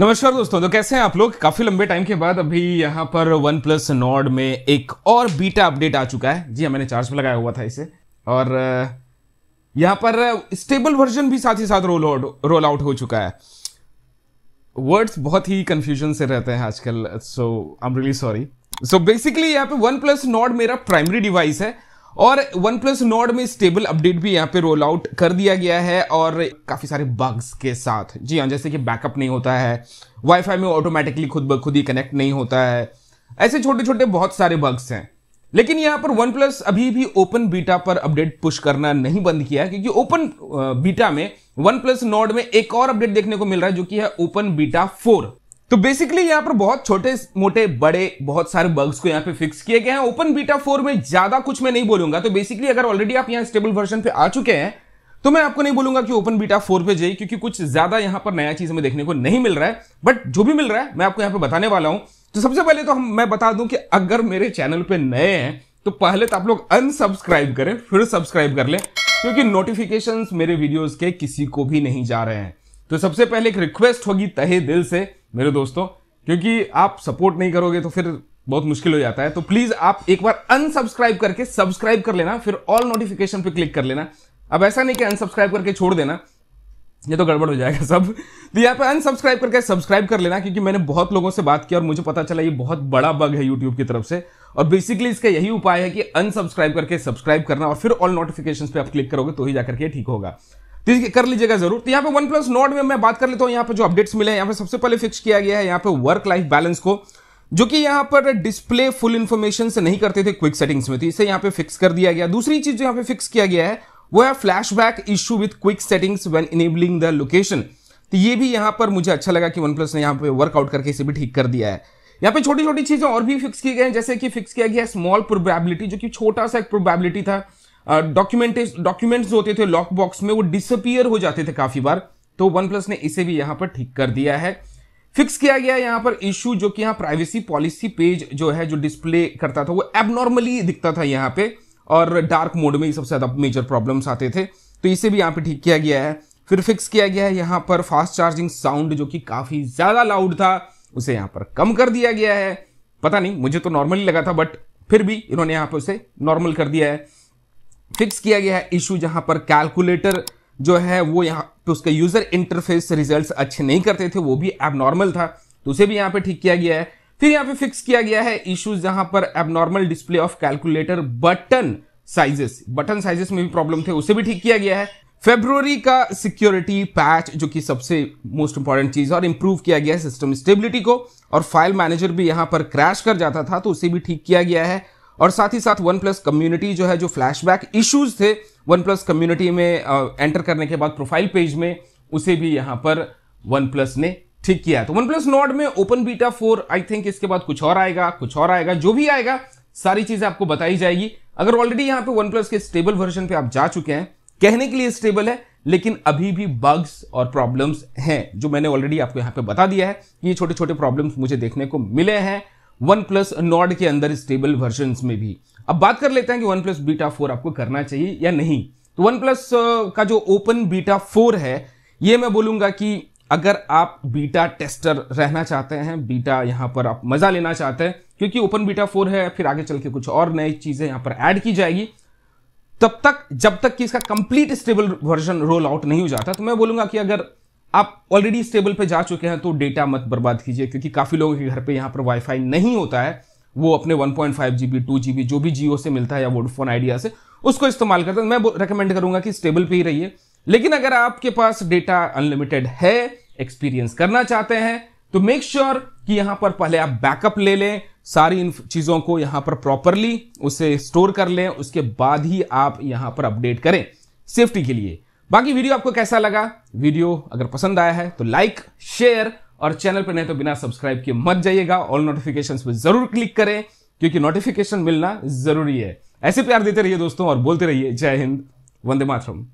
नमस्कार दोस्तों तो कैसे हैं आप लोग काफी लंबे टाइम के बाद अभी यहाँ पर वन प्लस नॉड में एक और बीटा अपडेट आ चुका है जी हाँ, मैंने चार्ज में लगाया हुआ था इसे और यहाँ पर स्टेबल वर्जन भी साथ ही साथ रोल आउट रोल आउट हो चुका है वर्ड्स बहुत ही कंफ्यूजन से रहते हैं आजकल so I am really sorry so basically यहाँ पे वन प्लस नॉड मेरा प्राइमरी डिवाइस है और वन प्लस नोड में स्टेबल अपडेट भी यहाँ पे रोल आउट कर दिया गया है और काफ़ी सारे बग्स के साथ जी हाँ जैसे कि बैकअप नहीं होता है वाईफाई में ऑटोमेटिकली खुद ब खुद ही कनेक्ट नहीं होता है ऐसे छोटे छोटे बहुत सारे बग्स हैं लेकिन यहाँ पर वन प्लस अभी भी ओपन बीटा पर अपडेट पुश करना नहीं बंद किया है क्योंकि ओपन बीटा में वन प्लस नोड में एक और अपडेट देखने को मिल रहा है जो कि है ओपन बीटा फोर तो बेसिकली यहाँ पर बहुत छोटे मोटे बड़े बहुत सारे बग्स को यहाँ पे फिक्स किए गए हैं ओपन बीटा फोर में ज्यादा कुछ मैं नहीं बोलूंगा तो बेसिकली अगर ऑलरेडी आप यहाँ स्टेबल वर्जन पे आ चुके हैं तो मैं आपको नहीं बोलूंगा कि ओपन बीटा फोर पे जाइए क्योंकि कुछ ज्यादा यहाँ पर नया चीज हमें देखने को नहीं मिल रहा है बट जो भी मिल रहा है मैं आपको यहाँ पे बताने वाला हूं तो सबसे पहले तो हम मैं बता दूं कि अगर मेरे चैनल पे नए हैं तो पहले तो आप लोग अनसब्सक्राइब करें फिर सब्सक्राइब कर लें क्योंकि नोटिफिकेशन मेरे वीडियोज के किसी को भी नहीं जा रहे हैं तो सबसे पहले एक रिक्वेस्ट होगी तहे दिल से मेरे दोस्तों क्योंकि आप सपोर्ट नहीं करोगे तो फिर बहुत मुश्किल हो जाता है तो प्लीज आप एक बार अनसब्सक्राइब करके सब्सक्राइब कर लेना फिर ऑल नोटिफिकेशन पे क्लिक कर लेना अब ऐसा नहीं कि अनसब्सक्राइब करके छोड़ देना ये तो गड़बड़ हो जाएगा सब तो यहाँ पे अनसब्सक्राइब करके सब्सक्राइब कर लेना क्योंकि मैंने बहुत लोगों से बात की और मुझे पता चला ये बहुत बड़ा बग है यूट्यूब की तरफ से और बेसिकली इसका यही उपाय है कि अनसब्सक्राइब करके सब्सक्राइब करना और फिर ऑल नोटिफिकेशन पे आप क्लिक करोगे तो ही जाकर के ठीक होगा कर लीजिएगा जरूर तो यहाँ पे वन प्लस नोट में मैं बात कर लेता हूँ यहाँ पे जो अपडेट्स मिले हैं यहाँ पे सबसे पहले फिक्स किया गया है यहाँ पे वर्क लाइफ बैलेंस को जो कि यहाँ पर डिस्प्ले फुल इन्फॉर्मेशन से नहीं करते थे क्विक सेटिंग्स में थी तो इसे यहाँ पे फिक्स कर दिया गया दूसरी चीज जो यहाँ पे फिक्स किया गया है वो है back issue with quick settings when enabling the location तो ये भी यहाँ पर मुझे अच्छा लगा कि वन प्लस ने यहाँ पे वर्कआउट करके इसे भी ठीक कर दिया है यहाँ पे छोटी छोटी चीजें और भी फिक्स की गई हैं जैसे कि फिक्स किया गया स्मॉल प्रोबेबिलिटी जो कि छोटा सा एक प्रोबेबिलिटी था डॉक्यूमेंटेश डॉक्यूमेंट्स जो होते थे लॉक बॉक्स में वो डिसअपियर हो जाते थे काफी बार तो वन प्लस ने इसे भी यहां पर ठीक कर दिया है फिक्स किया गया यहां पर इश्यू जो कि यहाँ प्राइवेसी पॉलिसी पेज जो है जो डिस्प्ले करता था वो एबनॉर्मली दिखता था यहाँ पे और डार्क मोड में ही सबसे ज़्यादा मेजर प्रॉब्लम्स आते थे तो इसे भी यहां पे ठीक किया गया है फिर फिक्स किया गया है यहां पर फास्ट चार्जिंग साउंड जो कि काफ़ी ज़्यादा लाउड था उसे यहां पर कम कर दिया गया है पता नहीं मुझे तो नॉर्मली लगा था बट फिर भी इन्होंने यहां पर उसे नॉर्मल कर दिया है फिक्स किया गया है इशू जहां पर कैलकुलेटर जो है वो यहाँ पे उसका यूजर इंटरफेस रिजल्ट्स अच्छे नहीं करते थे वो भी एबनॉर्मल था तो उसे भी यहाँ पे ठीक किया गया है फिर यहाँ पे फिक्स किया गया है इश्यूज जहां पर abnormal display of calculator button sizes button sizes में भी प्रॉब्लम थे उसे भी ठीक किया गया है फेब्रुवरी का सिक्योरिटी पैच जो कि सबसे मोस्ट इंपॉर्टेंट चीज और इंप्रूव किया गया है सिस्टम स्टेबिलिटी को और फाइल मैनेजर भी यहां पर क्रैश कर जाता था तो उसे भी ठीक किया गया है और साथ ही साथ वन प्लस कम्युनिटी जो है जो फ्लैशबैक इश्यूज थे वन प्लस कम्युनिटी में एंटर करने के बाद प्रोफाइल पेज में उसे भी यहां पर वन प्लस ने ठीक किया तो वन प्लस नॉट में open beta four I think इसके बाद कुछ और आएगा कुछ और आएगा जो भी आएगा सारी चीजें आपको बताई जाएगी अगर ऑलरेडी यहां पे वन प्लस के स्टेबल वर्जन पे आप जा चुके हैं कहने के लिए स्टेबल है लेकिन अभी भी बग्स और प्रॉब्लम्स हैं जो मैंने ऑलरेडी आपको यहां पे बता दिया है कि ये छोटे छोटे प्रॉब्लम्स मुझे देखने को मिले हैं वन प्लस नॉड के अंदर स्टेबल वर्जन में भी अब बात कर लेते हैं कि वन प्लस बीटा फोर आपको करना चाहिए या नहीं तो वन प्लस का जो ओपन बीटा फोर है ये मैं बोलूंगा कि अगर आप बीटा टेस्टर रहना चाहते हैं बीटा यहां पर आप मजा लेना चाहते हैं क्योंकि ओपन बीटा फोर है फिर आगे चल के कुछ और नई चीजें यहां पर ऐड की जाएगी तब तक जब तक कि इसका complete stable version roll out नहीं हो जाता तो मैं बोलूंगा कि अगर आप ऑलरेडी इस टेबल पे जा चुके हैं तो डेटा मत बर्बाद कीजिए क्योंकि काफ़ी लोगों के घर पे यहाँ पर वाईफाई नहीं होता है वो अपने 1.5 पॉइंट जीबी टू जीबी जो भी जियो से मिलता है या वोडफोन आइडिया से उसको इस्तेमाल करते हैं मैं रिकमेंड करूंगा कि स्टेबल पे ही रहिए लेकिन अगर आपके पास डेटा अनलिमिटेड है एक्सपीरियंस करना चाहते हैं तो मेक श्योर sure कि यहां पर पहले आप बैकअप ले लें सारी इन चीजों को यहां पर प्रॉपरली उसे स्टोर कर लें उसके बाद ही आप यहां पर अपडेट करें सेफ्टी के लिए बाकी वीडियो आपको कैसा लगा वीडियो अगर पसंद आया है तो लाइक शेयर और चैनल पर नहीं तो बिना सब्सक्राइब किए मत जाइएगा ऑल नोटिफिकेशन पर जरूर क्लिक करें क्योंकि नोटिफिकेशन मिलना जरूरी है ऐसे प्यार देते रहिए दोस्तों और बोलते रहिए जय हिंद वंदे मातरम